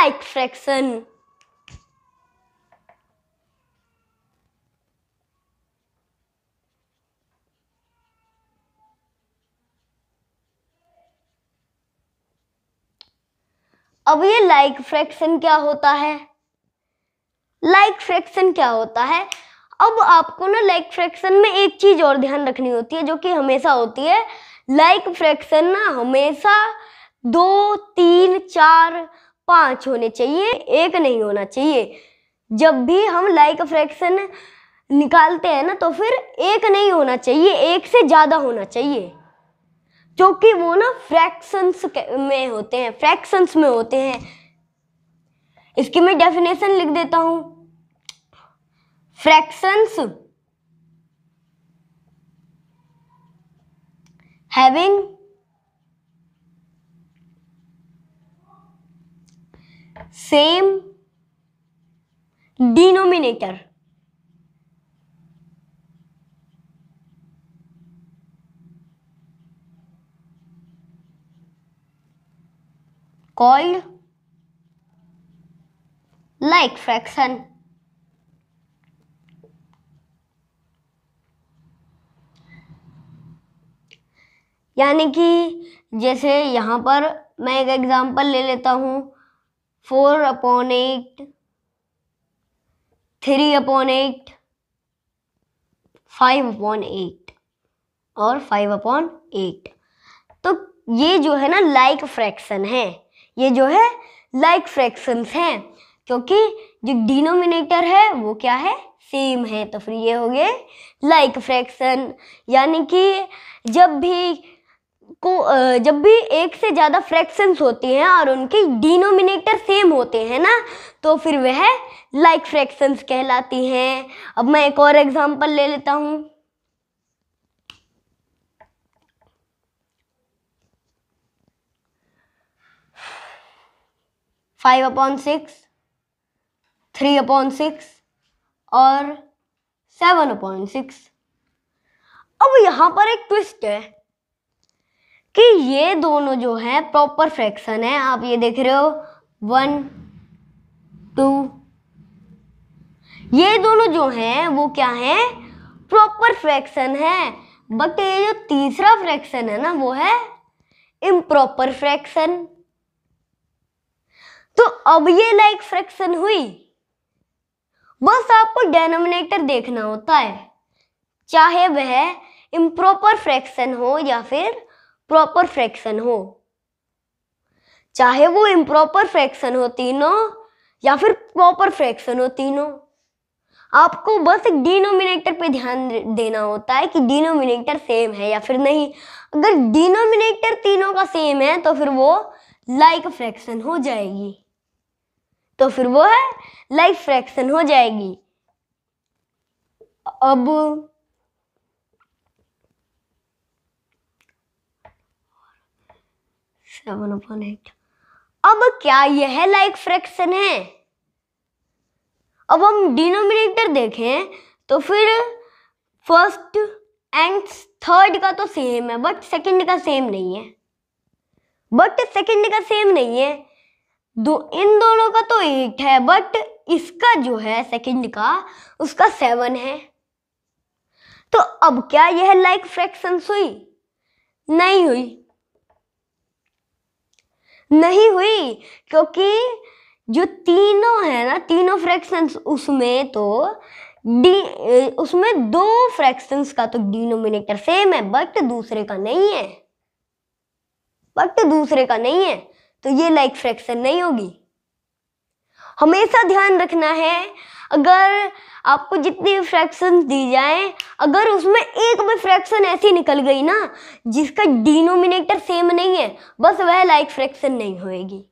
like fraction. अब ये like like fraction क्या होता है लाइक like फ्रैक्शन क्या होता है अब आपको ना लाइक like फ्रैक्शन में एक चीज और ध्यान रखनी होती है जो कि हमेशा होती है लाइक फ्रैक्शन ना हमेशा दो तीन चार पाँच होने चाहिए एक नहीं होना चाहिए जब भी हम लाइक फ्रैक्शन निकालते हैं ना तो फिर एक नहीं होना चाहिए एक से ज़्यादा होना चाहिए क्योंकि वो ना फ्रैक्शंस में होते हैं फ्रैक्शंस में होते हैं इसकी मैं डेफिनेशन लिख देता हूँ fractions having same denominator called like fraction यानी कि जैसे यहां पर मैं एक एग्जांपल ले लेता हूं four upon eight three upon eight five upon eight और फाइव अपॉन एट तो ये जो है ना लाइक फ्रैक्शन है ये जो है लाइक फ्रैक्शंस हैं क्योंकि जो डिनोमिनेटर है वो क्या है सेम है तो फिर ये हो गए लाइक फ्रैक्शन यानी कि जब भी को जब भी एक से ज़्यादा फ्रैक्शंस होते हैं और उनके डिनोमिनेटर सेम होते हैं ना तो फिर वह लाइक फ्रैक्शंस कहलाती हैं अब मैं एक और एग्जांपल ले लेता हूँ five upon six three upon six और सेवन अपॉन सिक्स अब यहाँ पर एक ट्विस्ट है कि ये दोनों जो हैं प्रॉपर फ्रैक्शन है आप ये देख रहे हो वन टू ये दोनों जो हैं वो क्या है प्रॉपर फ्रैक्शन है बट ये जो तीसरा फ्रैक्शन है ना वो है इम्प्रॉपर फ्रैक्शन तो अब ये लाइक फ्रैक्शन हुई बस आपको डेनोमिनेटर देखना होता है चाहे वह इम्प्रॉपर फ्रैक्शन हो या फिर प्रॉपर फ्रैक्शन हो चाहे वो इम्प्रॉपर फ्रैक्शन हो तीनों या फिर प्रॉपर फ्रैक्शन हो तीनों आपको बस एक डिनोमिनेटर पे ध्यान देना होता है कि डिनोमिनेटर सेम है या फिर नहीं अगर डिनोमिनेटर तीनों का सेम है तो फिर वो लाइक like फ्रैक्शन हो जाएगी तो फिर वो है लाइक like फ्रैक्शन हो जाएगी अब सेवन अपॉन एट अब क्या यह लाइक फ्रैक्शन है अब हम डिनोमिनेटर देखें तो फिर फर्स्ट एंड थर्ड का तो सेम है बट सेकंड का सेम नहीं है बट सेकंड का सेम नहीं है दो इन दोनों का तो एट है बट इसका जो है सेकंड का उसका सेवन है तो अब क्या यह लाइक फ्रैक्शन हुई नहीं हुई नहीं हुई क्योंकि जो तीनों है ना तीनों फ्रैक्शंस उसमें तो डी उसमें दो फ्रैक्शंस का तो डिनोमिनेटर सेम है बट दूसरे का नहीं है बट दूसरे का नहीं है तो ये लाइक फ्रैक्शन नहीं होगी हमेशा ध्यान रखना है अगर आपको जितनी भी फ्रैक्शन दी जाए अगर उसमें एक भी फ्रैक्शन ऐसी निकल गई ना जिसका डिनोमिनेटर सेम नहीं है बस वह लाइक फ्रैक्शन नहीं होएगी